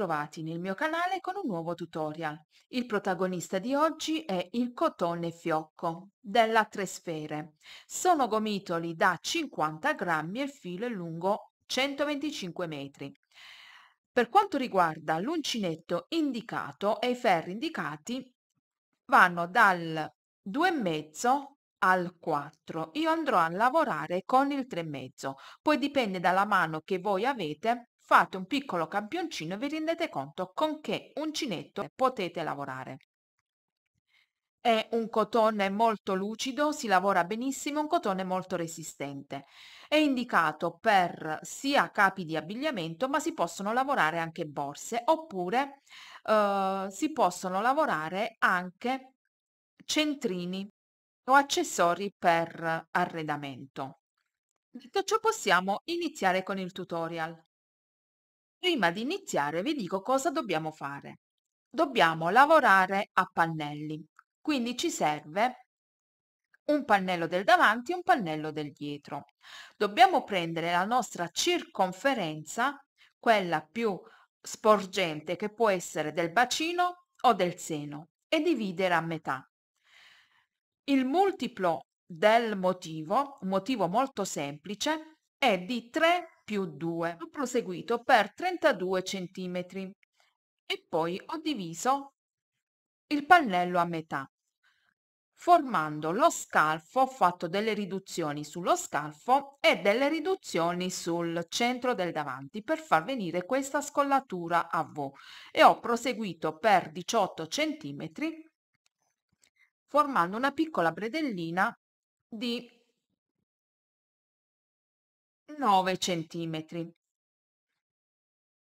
ritrovati nel mio canale con un nuovo tutorial. Il protagonista di oggi è il cotone fiocco della Tre Sfere. Sono gomitoli da 50 grammi e il filo è lungo 125 metri. Per quanto riguarda l'uncinetto indicato e i ferri indicati vanno dal 2,5 al 4 io andrò a lavorare con il 3,5 poi dipende dalla mano che voi avete fate un piccolo campioncino e vi rendete conto con che uncinetto potete lavorare. È un cotone molto lucido, si lavora benissimo, un cotone molto resistente. È indicato per sia capi di abbigliamento, ma si possono lavorare anche borse, oppure eh, si possono lavorare anche centrini o accessori per arredamento. Detto ciò possiamo iniziare con il tutorial. Prima di iniziare vi dico cosa dobbiamo fare. Dobbiamo lavorare a pannelli, quindi ci serve un pannello del davanti e un pannello del dietro. Dobbiamo prendere la nostra circonferenza, quella più sporgente che può essere del bacino o del seno, e dividere a metà. Il multiplo del motivo, un motivo molto semplice, è di 3 più 2. Ho proseguito per 32 cm e poi ho diviso il pannello a metà formando lo scalfo ho fatto delle riduzioni sullo scalfo e delle riduzioni sul centro del davanti per far venire questa scollatura a V e ho proseguito per 18 cm formando una piccola bredellina di 9 centimetri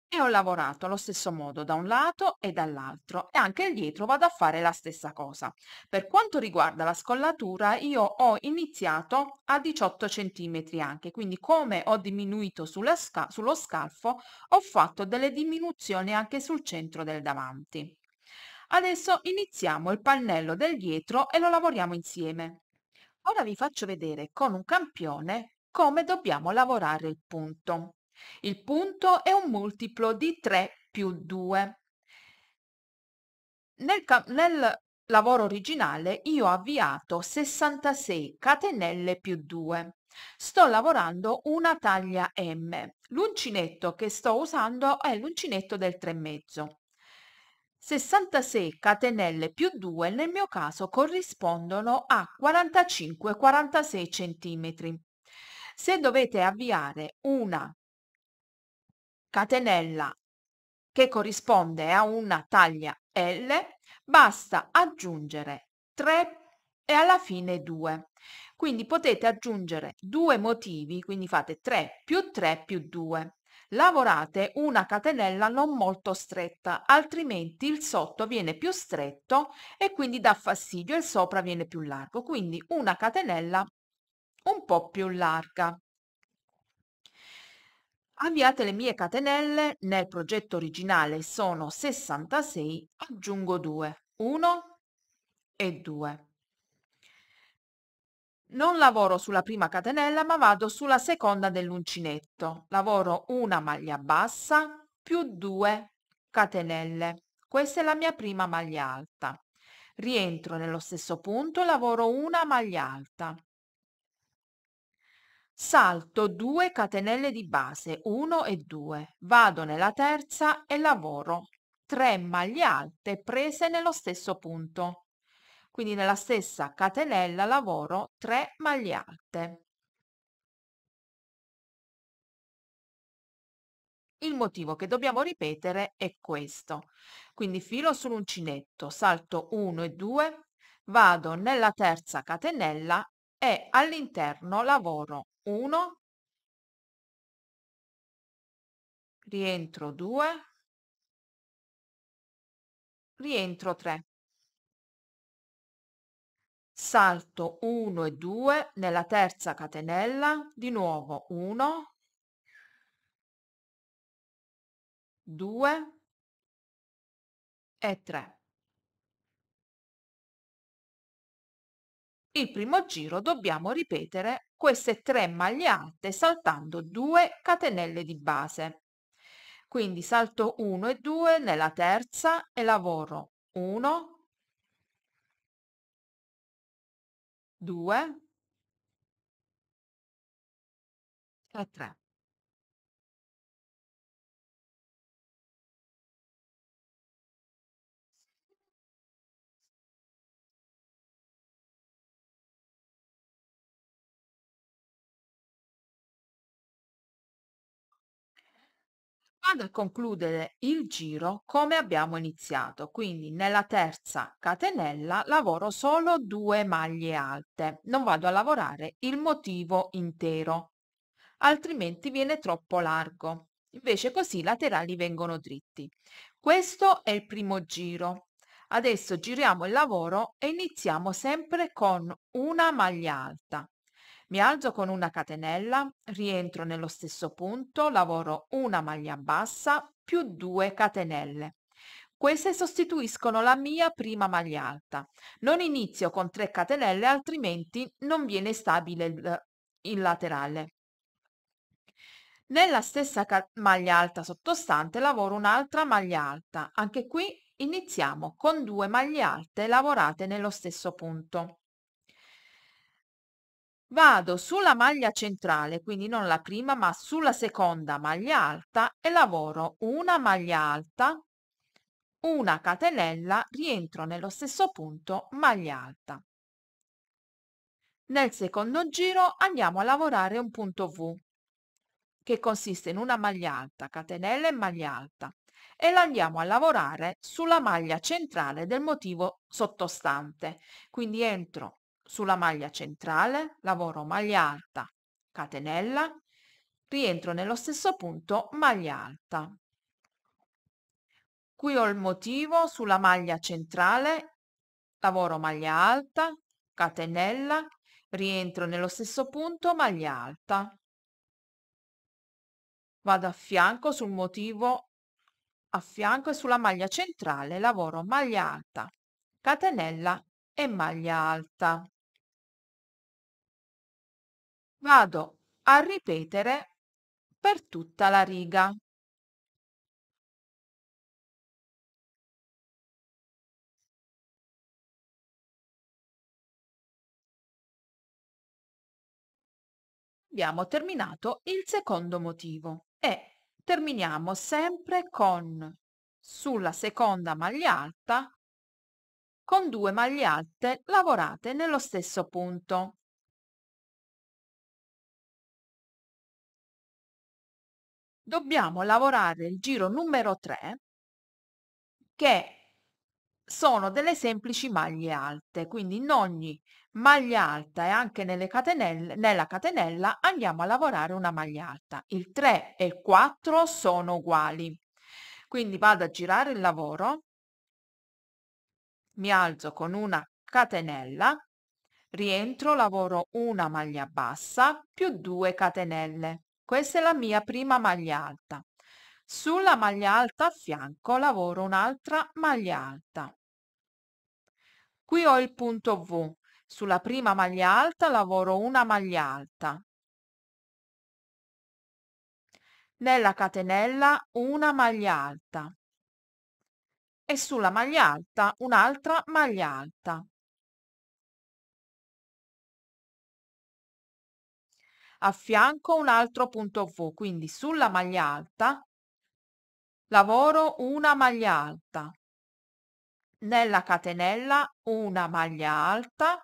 e ho lavorato allo stesso modo da un lato e dall'altro e anche dietro vado a fare la stessa cosa. Per quanto riguarda la scollatura io ho iniziato a 18 cm anche, quindi come ho diminuito sulla sca sullo scalfo ho fatto delle diminuzioni anche sul centro del davanti. Adesso iniziamo il pannello del dietro e lo lavoriamo insieme. Ora vi faccio vedere con un campione come dobbiamo lavorare il punto. Il punto è un multiplo di 3 più 2. Nel, nel lavoro originale io ho avviato 66 catenelle più 2. Sto lavorando una taglia M. L'uncinetto che sto usando è l'uncinetto del mezzo. 66 catenelle più 2 nel mio caso corrispondono a 45-46 cm. Se dovete avviare una catenella che corrisponde a una taglia L, basta aggiungere 3 e alla fine 2. Quindi potete aggiungere due motivi, quindi fate 3 più 3 più 2. Lavorate una catenella non molto stretta, altrimenti il sotto viene più stretto e quindi dà fastidio il sopra viene più largo. Quindi una catenella un po' più larga. Avviate le mie catenelle, nel progetto originale sono 66, aggiungo 2, 1 e 2. Non lavoro sulla prima catenella ma vado sulla seconda dell'uncinetto. Lavoro una maglia bassa più 2 catenelle. Questa è la mia prima maglia alta. Rientro nello stesso punto, lavoro una maglia alta. Salto 2 catenelle di base 1 e 2, vado nella terza e lavoro 3 maglie alte prese nello stesso punto. Quindi nella stessa catenella lavoro 3 maglie alte. Il motivo che dobbiamo ripetere è questo. Quindi filo sull'uncinetto, salto 1 e 2, vado nella terza catenella e all'interno lavoro 1, rientro 2, rientro 3. Salto 1 e 2 nella terza catenella, di nuovo 1, 2 e 3. Il primo giro dobbiamo ripetere queste tre maglie alte saltando 2 catenelle di base. Quindi salto 1 e 2 nella terza e lavoro 1, 2 e 3. vado concludere il giro come abbiamo iniziato quindi nella terza catenella lavoro solo due maglie alte non vado a lavorare il motivo intero altrimenti viene troppo largo invece così i laterali vengono dritti questo è il primo giro adesso giriamo il lavoro e iniziamo sempre con una maglia alta mi alzo con una catenella, rientro nello stesso punto, lavoro una maglia bassa più due catenelle. Queste sostituiscono la mia prima maglia alta. Non inizio con 3 catenelle altrimenti non viene stabile il, il laterale. Nella stessa maglia alta sottostante lavoro un'altra maglia alta. Anche qui iniziamo con due maglie alte lavorate nello stesso punto. Vado sulla maglia centrale, quindi non la prima ma sulla seconda maglia alta e lavoro una maglia alta, una catenella, rientro nello stesso punto maglia alta. Nel secondo giro andiamo a lavorare un punto V che consiste in una maglia alta, catenella e maglia alta e la andiamo a lavorare sulla maglia centrale del motivo sottostante. Quindi entro sulla maglia centrale lavoro maglia alta, catenella, rientro nello stesso punto maglia alta. Qui ho il motivo sulla maglia centrale, lavoro maglia alta, catenella, rientro nello stesso punto maglia alta. Vado a fianco sul motivo a fianco e sulla maglia centrale lavoro maglia alta, catenella e maglia alta vado a ripetere per tutta la riga. Abbiamo terminato il secondo motivo e terminiamo sempre con sulla seconda maglia alta con due maglie alte lavorate nello stesso punto dobbiamo lavorare il giro numero 3 che sono delle semplici maglie alte, quindi in ogni maglia alta e anche catenelle, nella catenella andiamo a lavorare una maglia alta. Il 3 e il 4 sono uguali, quindi vado a girare il lavoro, mi alzo con una catenella, rientro, lavoro una maglia bassa più 2 catenelle questa è la mia prima maglia alta. Sulla maglia alta a fianco lavoro un'altra maglia alta. Qui ho il punto V. Sulla prima maglia alta lavoro una maglia alta. Nella catenella una maglia alta e sulla maglia alta un'altra maglia alta. a fianco un altro punto V, quindi sulla maglia alta lavoro una maglia alta, nella catenella una maglia alta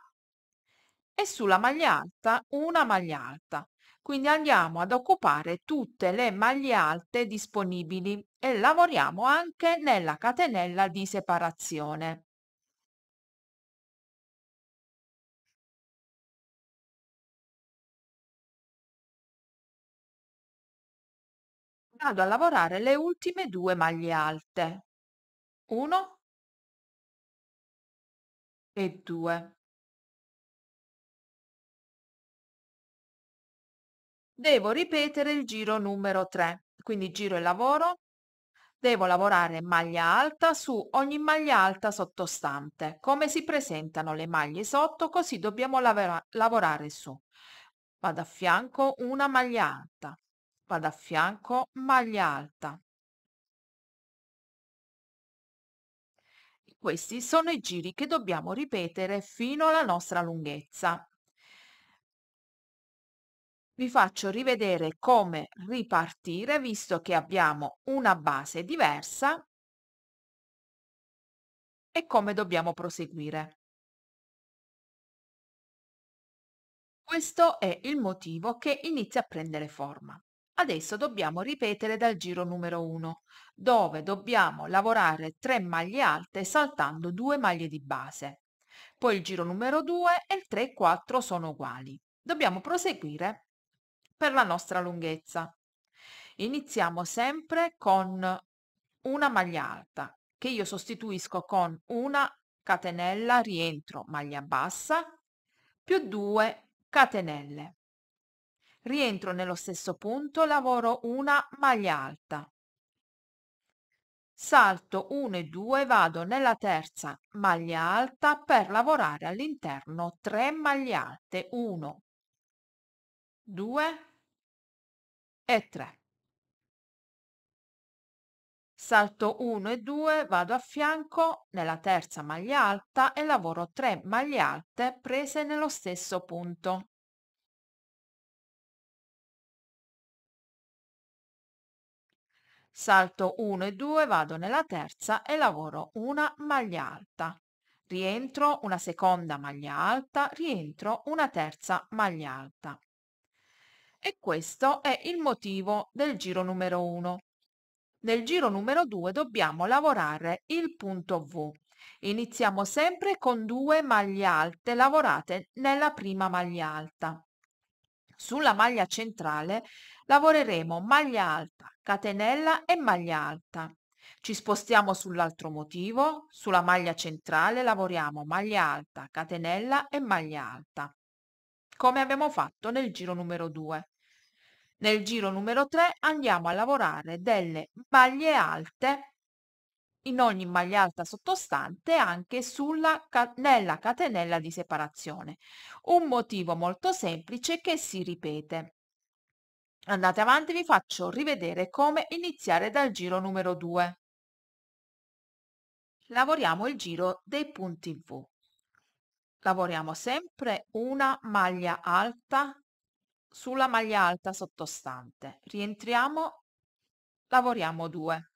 e sulla maglia alta una maglia alta. Quindi andiamo ad occupare tutte le maglie alte disponibili e lavoriamo anche nella catenella di separazione. vado a lavorare le ultime due maglie alte 1 e 2 devo ripetere il giro numero 3 quindi giro e lavoro devo lavorare maglia alta su ogni maglia alta sottostante come si presentano le maglie sotto così dobbiamo lavora lavorare su vado a fianco una maglia alta sciarpa da fianco, maglia alta. Questi sono i giri che dobbiamo ripetere fino alla nostra lunghezza. Vi faccio rivedere come ripartire visto che abbiamo una base diversa e come dobbiamo proseguire. Questo è il motivo che inizia a prendere forma. Adesso dobbiamo ripetere dal giro numero 1, dove dobbiamo lavorare 3 maglie alte saltando 2 maglie di base. Poi il giro numero 2 e il 3 e 4 sono uguali. Dobbiamo proseguire per la nostra lunghezza. Iniziamo sempre con una maglia alta, che io sostituisco con una catenella rientro maglia bassa più 2 catenelle rientro nello stesso punto, lavoro una maglia alta. Salto 1 e 2, vado nella terza maglia alta per lavorare all'interno 3 maglie alte, 1, 2 e 3. Salto 1 e 2, vado a fianco nella terza maglia alta e lavoro 3 maglie alte prese nello stesso punto. salto 1 e 2, vado nella terza e lavoro una maglia alta, rientro una seconda maglia alta, rientro una terza maglia alta. E questo è il motivo del giro numero 1. Nel giro numero 2 dobbiamo lavorare il punto V. Iniziamo sempre con due maglie alte lavorate nella prima maglia alta. Sulla maglia centrale lavoreremo maglia alta, catenella e maglia alta. Ci spostiamo sull'altro motivo, sulla maglia centrale lavoriamo maglia alta, catenella e maglia alta, come abbiamo fatto nel giro numero 2. Nel giro numero 3 andiamo a lavorare delle maglie alte in ogni maglia alta sottostante anche sulla, nella catenella di separazione. Un motivo molto semplice che si ripete. Andate avanti, vi faccio rivedere come iniziare dal giro numero 2. Lavoriamo il giro dei punti V. Lavoriamo sempre una maglia alta sulla maglia alta sottostante. Rientriamo, lavoriamo 2.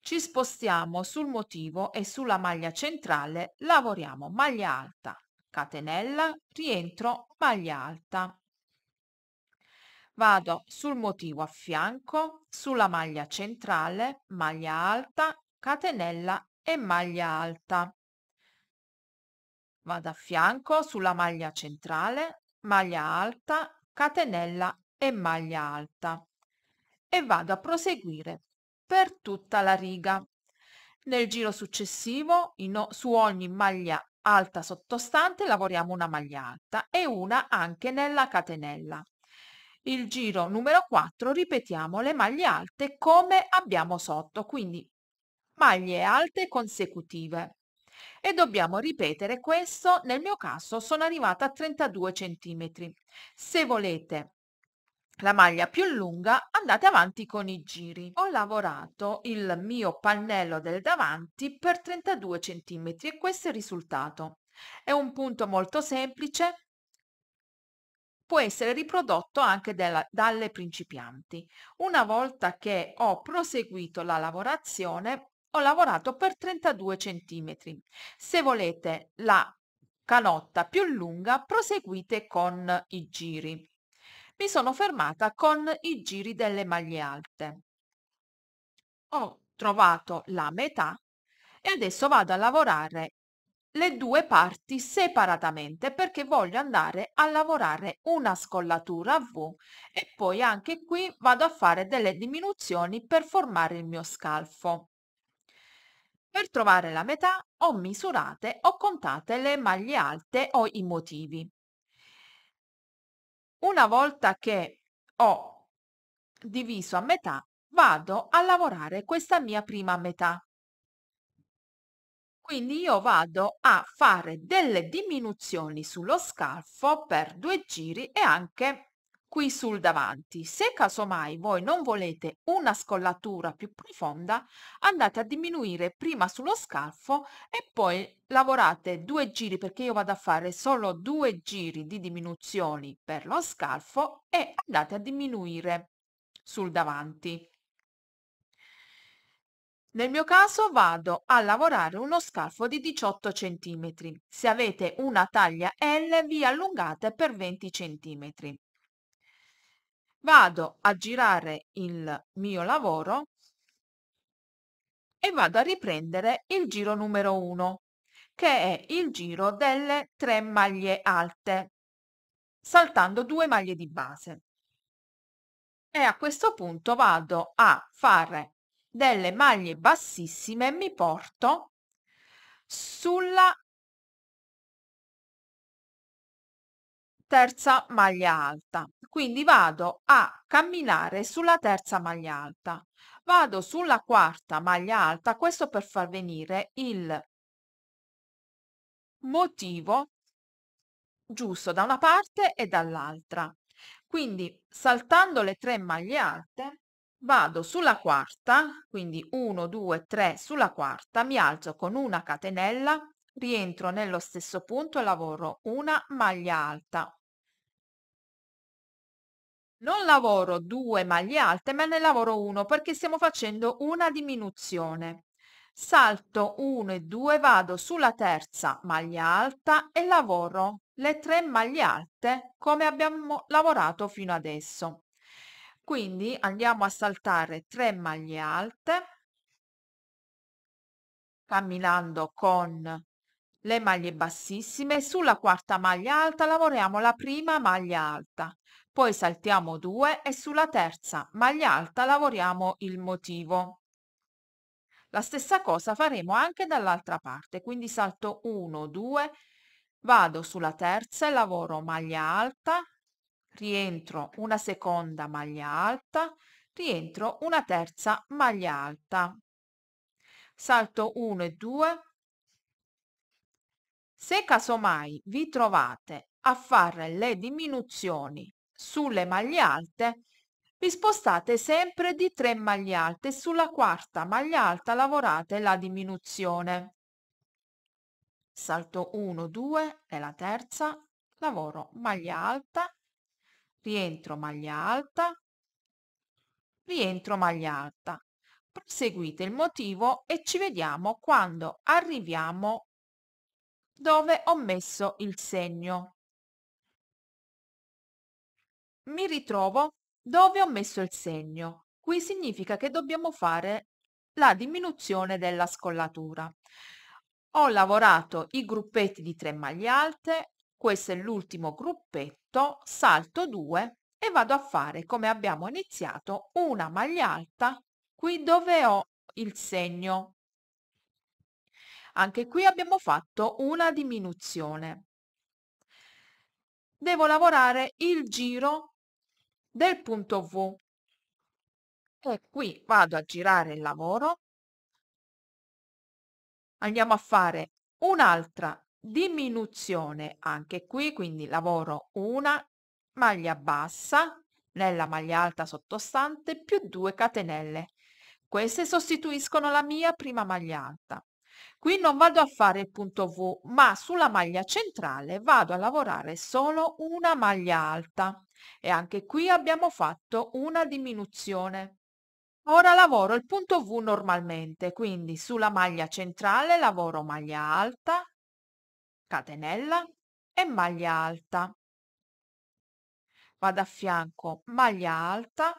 Ci spostiamo sul motivo e sulla maglia centrale, lavoriamo maglia alta, catenella, rientro, maglia alta, vado sul motivo a fianco, sulla maglia centrale, maglia alta, catenella e maglia alta. Vado a fianco sulla maglia centrale, maglia alta, catenella e maglia alta. E vado a proseguire per tutta la riga. Nel giro successivo, in, su ogni maglia alta sottostante lavoriamo una maglia alta e una anche nella catenella il giro numero 4 ripetiamo le maglie alte come abbiamo sotto, quindi maglie alte consecutive e dobbiamo ripetere questo, nel mio caso sono arrivata a 32 centimetri Se volete la maglia più lunga andate avanti con i giri. Ho lavorato il mio pannello del davanti per 32 centimetri e questo è il risultato. È un punto molto semplice può essere riprodotto anche della, dalle principianti. Una volta che ho proseguito la lavorazione, ho lavorato per 32 cm. Se volete la canotta più lunga, proseguite con i giri. Mi sono fermata con i giri delle maglie alte. Ho trovato la metà e adesso vado a lavorare le due parti separatamente perché voglio andare a lavorare una scollatura V e poi anche qui vado a fare delle diminuzioni per formare il mio scalfo. Per trovare la metà ho misurate o contate le maglie alte o i motivi. Una volta che ho diviso a metà vado a lavorare questa mia prima metà quindi io vado a fare delle diminuzioni sullo scalfo per due giri e anche qui sul davanti. Se casomai voi non volete una scollatura più profonda, andate a diminuire prima sullo scalfo e poi lavorate due giri perché io vado a fare solo due giri di diminuzioni per lo scalfo e andate a diminuire sul davanti. Nel mio caso vado a lavorare uno scafo di 18 cm. Se avete una taglia L vi allungate per 20 cm. Vado a girare il mio lavoro e vado a riprendere il giro numero 1 che è il giro delle tre maglie alte saltando due maglie di base e a questo punto vado a fare delle maglie bassissime mi porto sulla terza maglia alta quindi vado a camminare sulla terza maglia alta vado sulla quarta maglia alta questo per far venire il motivo giusto da una parte e dall'altra quindi saltando le tre maglie alte vado sulla quarta, quindi 1, 2, 3 sulla quarta, mi alzo con una catenella, rientro nello stesso punto e lavoro una maglia alta. Non lavoro due maglie alte, ma ne lavoro uno perché stiamo facendo una diminuzione. Salto 1 e 2, vado sulla terza maglia alta e lavoro le tre maglie alte come abbiamo lavorato fino adesso quindi andiamo a saltare 3 maglie alte camminando con le maglie bassissime sulla quarta maglia alta lavoriamo la prima maglia alta poi saltiamo 2 e sulla terza maglia alta lavoriamo il motivo la stessa cosa faremo anche dall'altra parte quindi salto 1 2 vado sulla terza e lavoro maglia alta rientro una seconda maglia alta, rientro una terza maglia alta. Salto 1 e 2. Se casomai vi trovate a fare le diminuzioni sulle maglie alte, vi spostate sempre di 3 maglie alte e sulla quarta maglia alta lavorate la diminuzione. Salto 1, 2, la terza lavoro maglia alta rientro maglia alta, rientro maglia alta. Proseguite il motivo e ci vediamo quando arriviamo dove ho messo il segno. Mi ritrovo dove ho messo il segno. Qui significa che dobbiamo fare la diminuzione della scollatura. Ho lavorato i gruppetti di 3 maglie alte, questo è l'ultimo gruppetto 8 salto 2 e vado a fare come abbiamo iniziato una maglia alta qui dove ho il segno anche qui abbiamo fatto una diminuzione devo lavorare il giro del punto V e qui vado a girare il lavoro andiamo a fare un'altra diminuzione anche qui, quindi lavoro una maglia bassa nella maglia alta sottostante più 2 catenelle. Queste sostituiscono la mia prima maglia alta. Qui non vado a fare il punto V, ma sulla maglia centrale vado a lavorare solo una maglia alta. E anche qui abbiamo fatto una diminuzione. Ora lavoro il punto V normalmente, quindi sulla maglia centrale lavoro maglia alta, catenella e maglia alta. Vado a fianco maglia alta,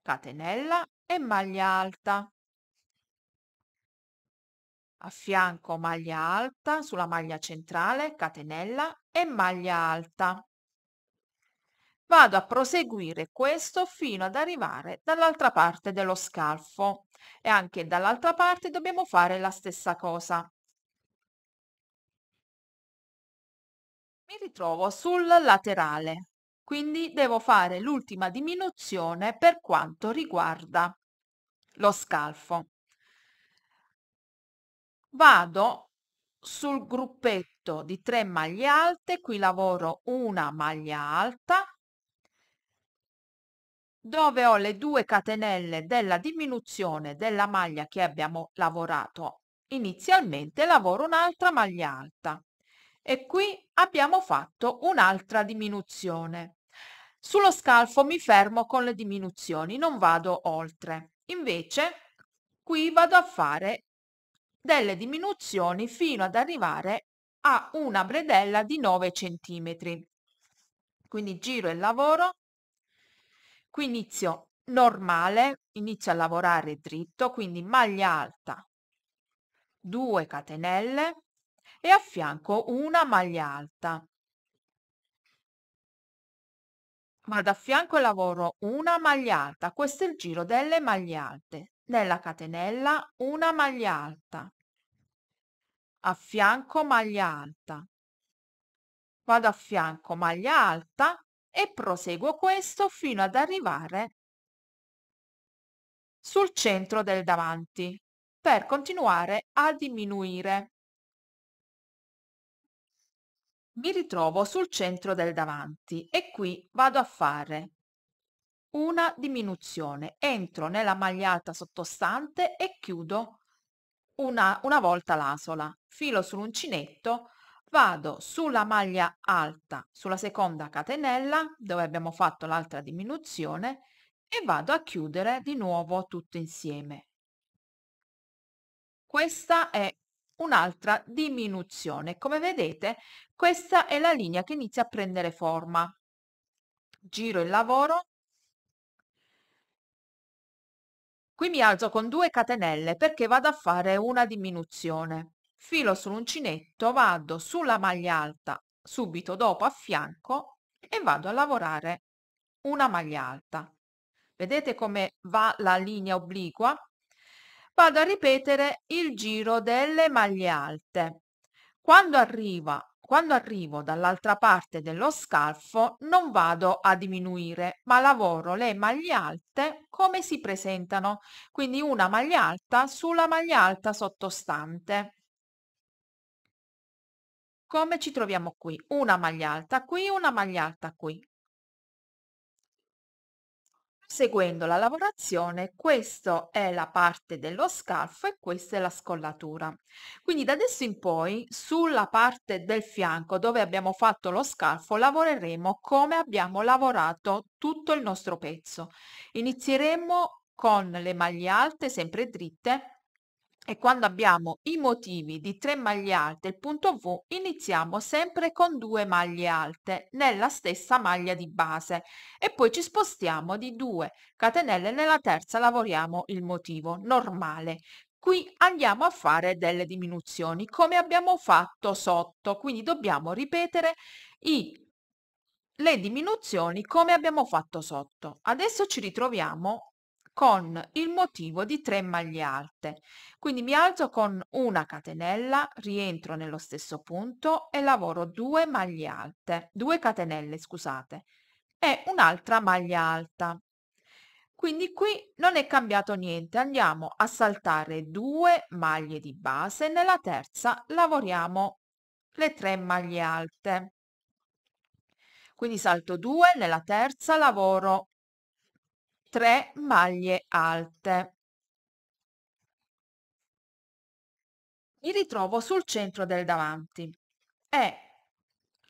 catenella e maglia alta. A fianco maglia alta sulla maglia centrale, catenella e maglia alta. Vado a proseguire questo fino ad arrivare dall'altra parte dello scalfo e anche dall'altra parte dobbiamo fare la stessa cosa. mi ritrovo sul laterale, quindi devo fare l'ultima diminuzione per quanto riguarda lo scalfo. Vado sul gruppetto di tre maglie alte, qui lavoro una maglia alta, dove ho le due catenelle della diminuzione della maglia che abbiamo lavorato inizialmente, lavoro un'altra maglia alta e qui abbiamo fatto un'altra diminuzione. Sullo scalfo mi fermo con le diminuzioni, non vado oltre. Invece qui vado a fare delle diminuzioni fino ad arrivare a una bredella di 9 cm. Quindi giro il lavoro, qui inizio normale, inizio a lavorare dritto, quindi maglia alta, 2 catenelle, e a fianco una maglia alta. Vado a fianco e lavoro una maglia alta, questo è il giro delle maglie alte. Nella catenella una maglia alta, a fianco maglia alta, vado a fianco maglia alta e proseguo questo fino ad arrivare sul centro del davanti per continuare a diminuire mi ritrovo sul centro del davanti e qui vado a fare una diminuzione, entro nella magliata sottostante e chiudo una, una volta l'asola, filo sull'uncinetto, vado sulla maglia alta, sulla seconda catenella dove abbiamo fatto l'altra diminuzione e vado a chiudere di nuovo tutto insieme. Questa è un'altra diminuzione. Come vedete questa è la linea che inizia a prendere forma. Giro il lavoro. Qui mi alzo con due catenelle perché vado a fare una diminuzione. Filo sull'uncinetto, vado sulla maglia alta subito dopo a fianco e vado a lavorare una maglia alta. Vedete come va la linea obliqua? vado a ripetere il giro delle maglie alte. Quando, arriva, quando arrivo dall'altra parte dello scalfo non vado a diminuire, ma lavoro le maglie alte come si presentano, quindi una maglia alta sulla maglia alta sottostante come ci troviamo qui? Una maglia alta qui, una maglia alta qui seguendo la lavorazione questa è la parte dello scalfo e questa è la scollatura quindi da adesso in poi sulla parte del fianco dove abbiamo fatto lo scalfo lavoreremo come abbiamo lavorato tutto il nostro pezzo inizieremo con le maglie alte sempre dritte e quando abbiamo i motivi di 3 maglie alte il punto V, iniziamo sempre con 2 maglie alte nella stessa maglia di base e poi ci spostiamo di 2 catenelle nella terza lavoriamo il motivo normale. Qui andiamo a fare delle diminuzioni come abbiamo fatto sotto, quindi dobbiamo ripetere i le diminuzioni come abbiamo fatto sotto. Adesso ci ritroviamo con il motivo di tre maglie alte. Quindi mi alzo con una catenella, rientro nello stesso punto e lavoro due maglie alte, due catenelle scusate, e un'altra maglia alta. Quindi qui non è cambiato niente, andiamo a saltare due maglie di base, nella terza lavoriamo le tre maglie alte. Quindi salto 2, nella terza lavoro 3 maglie alte. Mi ritrovo sul centro del davanti e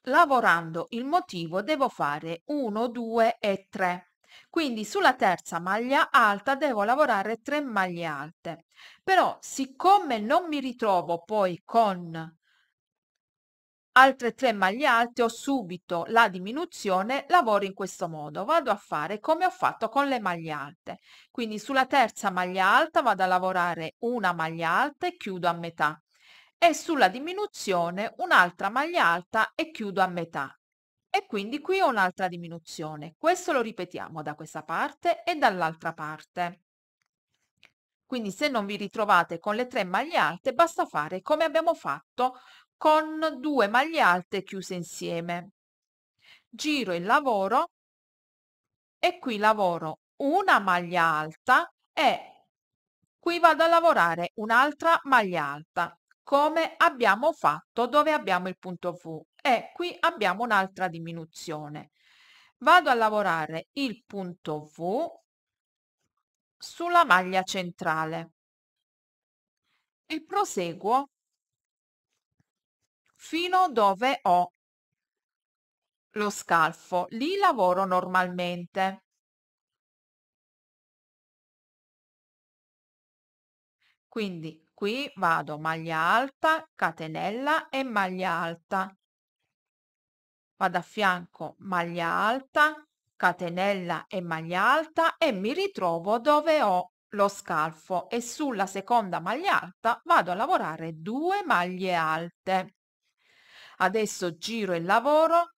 lavorando il motivo devo fare 1, 2 e 3. Quindi sulla terza maglia alta devo lavorare 3 maglie alte. Però siccome non mi ritrovo poi con altre tre maglie alte ho subito la diminuzione lavoro in questo modo vado a fare come ho fatto con le maglie alte quindi sulla terza maglia alta vado a lavorare una maglia alta e chiudo a metà e sulla diminuzione un'altra maglia alta e chiudo a metà e quindi qui ho un'altra diminuzione questo lo ripetiamo da questa parte e dall'altra parte quindi se non vi ritrovate con le tre maglie alte basta fare come abbiamo fatto con con due maglie alte chiuse insieme giro il lavoro e qui lavoro una maglia alta e qui vado a lavorare un'altra maglia alta come abbiamo fatto dove abbiamo il punto V e qui abbiamo un'altra diminuzione vado a lavorare il punto V sulla maglia centrale e proseguo fino dove ho lo scalfo, lì lavoro normalmente. Quindi qui vado maglia alta, catenella e maglia alta. Vado a fianco maglia alta, catenella e maglia alta e mi ritrovo dove ho lo scalfo e sulla seconda maglia alta vado a lavorare due maglie alte. Adesso giro il lavoro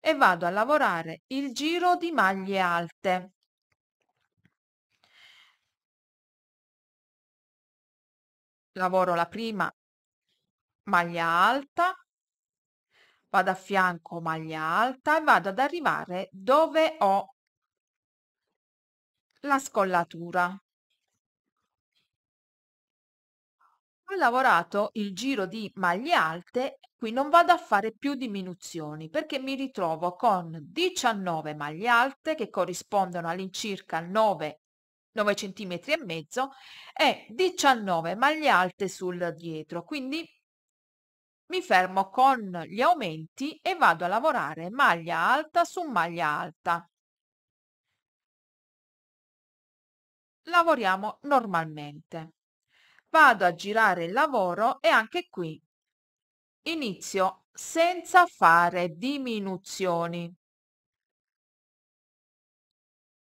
e vado a lavorare il giro di maglie alte. Lavoro la prima maglia alta, vado a fianco maglia alta e vado ad arrivare dove ho la scollatura. ho lavorato il giro di maglie alte, qui non vado a fare più diminuzioni perché mi ritrovo con 19 maglie alte che corrispondono all'incirca 9 9 cm e mezzo e 19 maglie alte sul dietro quindi mi fermo con gli aumenti e vado a lavorare maglia alta su maglia alta lavoriamo normalmente vado a girare il lavoro e anche qui inizio senza fare diminuzioni.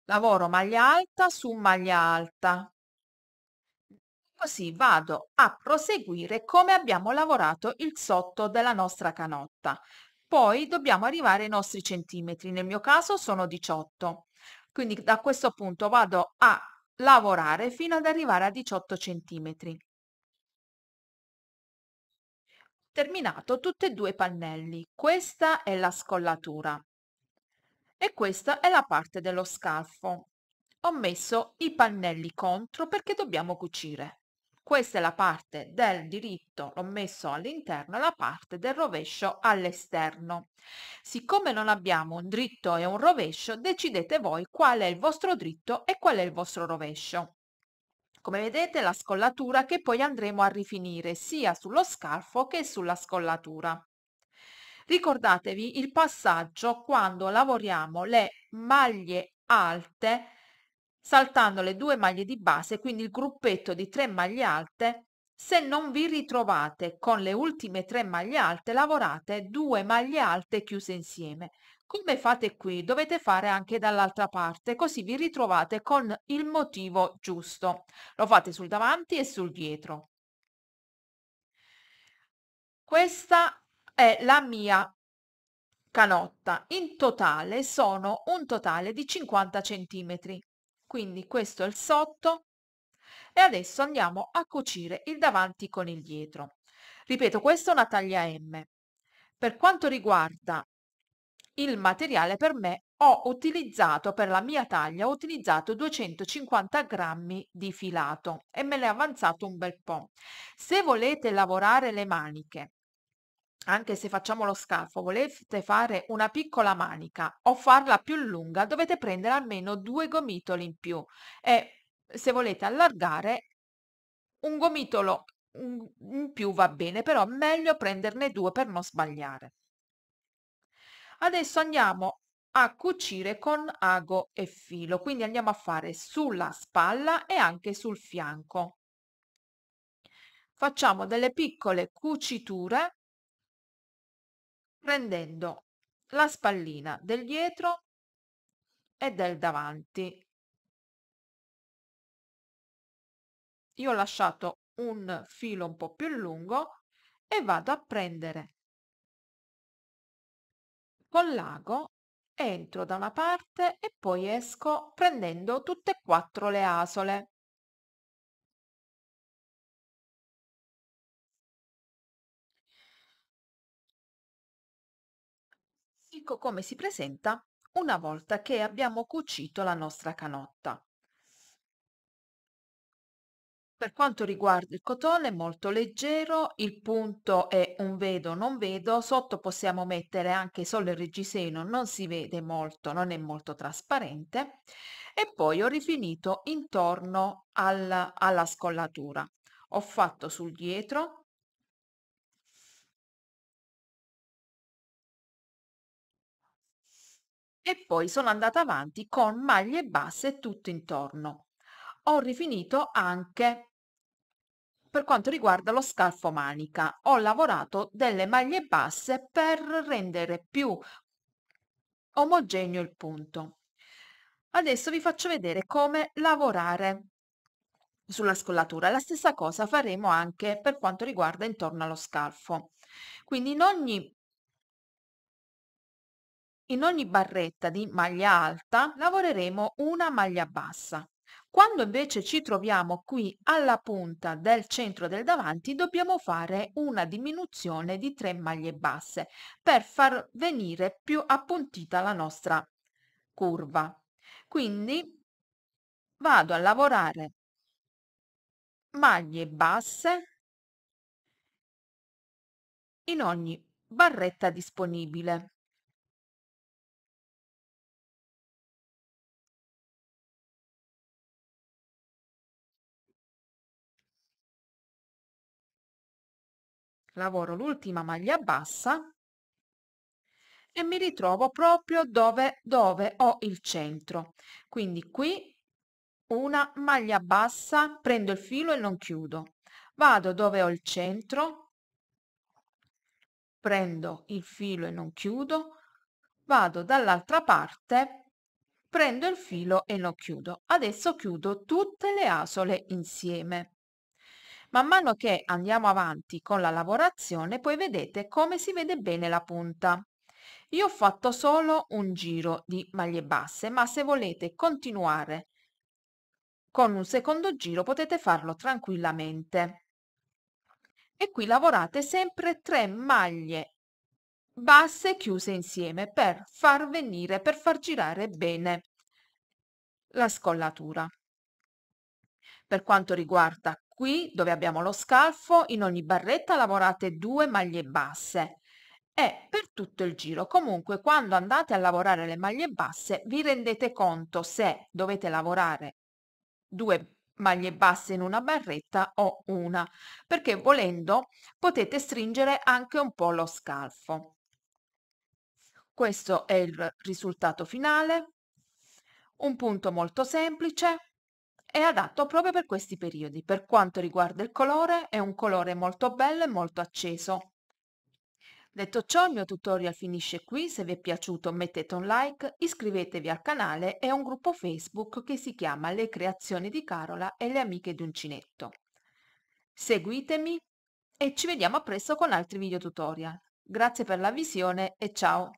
Lavoro maglia alta su maglia alta. Così vado a proseguire come abbiamo lavorato il sotto della nostra canotta. Poi dobbiamo arrivare ai nostri centimetri, nel mio caso sono 18. Quindi da questo punto vado a lavorare fino ad arrivare a 18 cm. Terminato tutti e due i pannelli, questa è la scollatura e questa è la parte dello scafo. Ho messo i pannelli contro perché dobbiamo cucire. Questa è la parte del diritto, l'ho messo all'interno, la parte del rovescio all'esterno. Siccome non abbiamo un dritto e un rovescio, decidete voi qual è il vostro dritto e qual è il vostro rovescio. Come vedete la scollatura che poi andremo a rifinire sia sullo scalfo che sulla scollatura. Ricordatevi il passaggio quando lavoriamo le maglie alte saltando le due maglie di base, quindi il gruppetto di tre maglie alte, se non vi ritrovate con le ultime tre maglie alte, lavorate due maglie alte chiuse insieme. Come fate qui, dovete fare anche dall'altra parte, così vi ritrovate con il motivo giusto. Lo fate sul davanti e sul dietro. Questa è la mia canotta. In totale sono un totale di 50 centimetri quindi questo è il sotto e adesso andiamo a cucire il davanti con il dietro ripeto questa è una taglia M per quanto riguarda il materiale per me ho utilizzato per la mia taglia ho utilizzato 250 grammi di filato e me l'è avanzato un bel po se volete lavorare le maniche anche se facciamo lo scafo, volete fare una piccola manica o farla più lunga, dovete prendere almeno due gomitoli in più e se volete allargare un gomitolo in più va bene, però meglio prenderne due per non sbagliare. Adesso andiamo a cucire con ago e filo, quindi andiamo a fare sulla spalla e anche sul fianco. Facciamo delle piccole cuciture prendendo la spallina del dietro e del davanti. Io ho lasciato un filo un po' più lungo e vado a prendere con l'ago, entro da una parte e poi esco prendendo tutte e quattro le asole. ecco come si presenta una volta che abbiamo cucito la nostra canotta. Per quanto riguarda il cotone è molto leggero, il punto è un vedo non vedo, sotto possiamo mettere anche solo il reggiseno, non si vede molto, non è molto trasparente e poi ho rifinito intorno alla, alla scollatura. Ho fatto sul dietro e poi sono andata avanti con maglie basse tutto intorno. Ho rifinito anche per quanto riguarda lo scalfo manica. Ho lavorato delle maglie basse per rendere più omogeneo il punto. Adesso vi faccio vedere come lavorare sulla scollatura. La stessa cosa faremo anche per quanto riguarda intorno allo scalfo. Quindi in ogni in ogni barretta di maglia alta lavoreremo una maglia bassa. Quando invece ci troviamo qui alla punta del centro del davanti dobbiamo fare una diminuzione di 3 maglie basse per far venire più appuntita la nostra curva. Quindi vado a lavorare maglie basse in ogni barretta disponibile. lavoro l'ultima maglia bassa e mi ritrovo proprio dove, dove ho il centro. Quindi qui una maglia bassa, prendo il filo e non chiudo. Vado dove ho il centro, prendo il filo e non chiudo, vado dall'altra parte, prendo il filo e non chiudo. Adesso chiudo tutte le asole insieme. Man mano che andiamo avanti con la lavorazione poi vedete come si vede bene la punta. Io ho fatto solo un giro di maglie basse ma se volete continuare con un secondo giro potete farlo tranquillamente. E qui lavorate sempre tre maglie basse chiuse insieme per far venire, per far girare bene la scollatura. Per quanto riguarda Qui, dove abbiamo lo scalfo, in ogni barretta lavorate due maglie basse e per tutto il giro. Comunque quando andate a lavorare le maglie basse vi rendete conto se dovete lavorare due maglie basse in una barretta o una, perché volendo potete stringere anche un po' lo scalfo. Questo è il risultato finale, un punto molto semplice, è adatto proprio per questi periodi. Per quanto riguarda il colore, è un colore molto bello e molto acceso. Detto ciò, il mio tutorial finisce qui, se vi è piaciuto mettete un like, iscrivetevi al canale e a un gruppo Facebook che si chiama Le creazioni di Carola e le amiche di Uncinetto. Seguitemi e ci vediamo presto con altri video tutorial. Grazie per la visione e ciao!